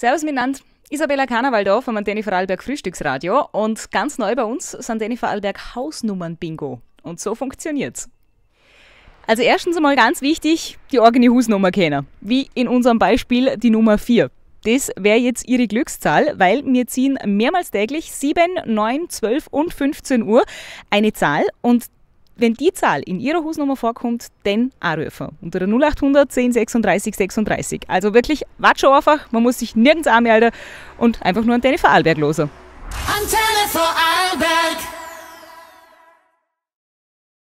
Servus miteinander. Isabella Karneval da vom Antenne Vorarlberg Frühstücksradio und ganz neu bei uns sind Antenne Vorarlberg Hausnummern-Bingo. Und so funktioniert's. Also erstens einmal ganz wichtig, die eigene Hausnummer kennen. Wie in unserem Beispiel die Nummer 4. Das wäre jetzt Ihre Glückszahl, weil wir ziehen mehrmals täglich 7, 9, 12 und 15 Uhr eine Zahl und wenn die Zahl in Ihrer Hausnummer vorkommt, dann anrufen. Unter der 0800 10 36 36. Also wirklich, wart schon einfach, man muss sich nirgends anmelden und einfach nur Antenne Vorarlberg losen. Antenne Vorarlberg!